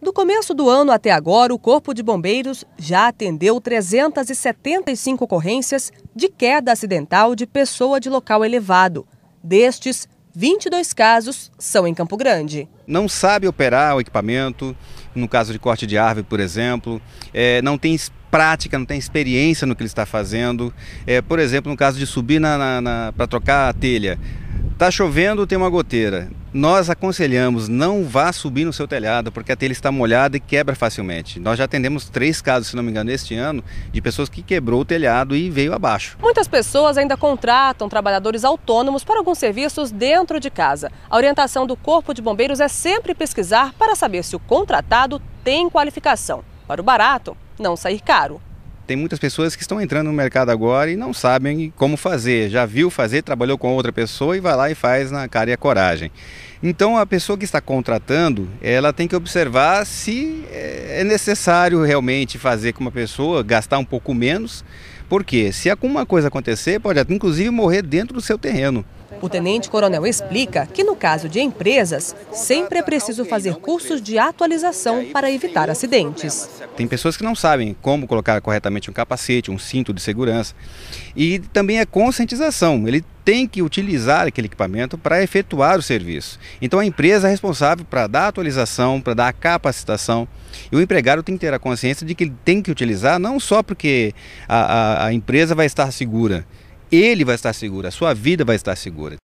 Do começo do ano até agora, o Corpo de Bombeiros já atendeu 375 ocorrências de queda acidental de pessoa de local elevado. Destes, 22 casos são em Campo Grande. Não sabe operar o equipamento, no caso de corte de árvore, por exemplo, é, não tem prática, não tem experiência no que ele está fazendo. É, por exemplo, no caso de subir para trocar a telha. Está chovendo, tem uma goteira. Nós aconselhamos não vá subir no seu telhado, porque a telha está molhada e quebra facilmente. Nós já atendemos três casos, se não me engano, este ano, de pessoas que quebrou o telhado e veio abaixo. Muitas pessoas ainda contratam trabalhadores autônomos para alguns serviços dentro de casa. A orientação do Corpo de Bombeiros é sempre pesquisar para saber se o contratado tem qualificação. Para o barato, não sair caro. Tem muitas pessoas que estão entrando no mercado agora e não sabem como fazer. Já viu fazer, trabalhou com outra pessoa e vai lá e faz na cara e a coragem. Então a pessoa que está contratando, ela tem que observar se eh, é necessário realmente fazer com uma pessoa, gastar um pouco menos, porque se alguma coisa acontecer, pode até inclusive morrer dentro do seu terreno. O tenente-coronel explica que, no caso de empresas, sempre é preciso fazer cursos de atualização para evitar acidentes. Tem pessoas que não sabem como colocar corretamente um capacete, um cinto de segurança. E também é conscientização. Ele tem que utilizar aquele equipamento para efetuar o serviço. Então a empresa é responsável para dar atualização, para dar a capacitação. E o empregado tem que ter a consciência de que ele tem que utilizar não só porque a, a, a empresa vai estar segura, ele vai estar seguro, a sua vida vai estar segura.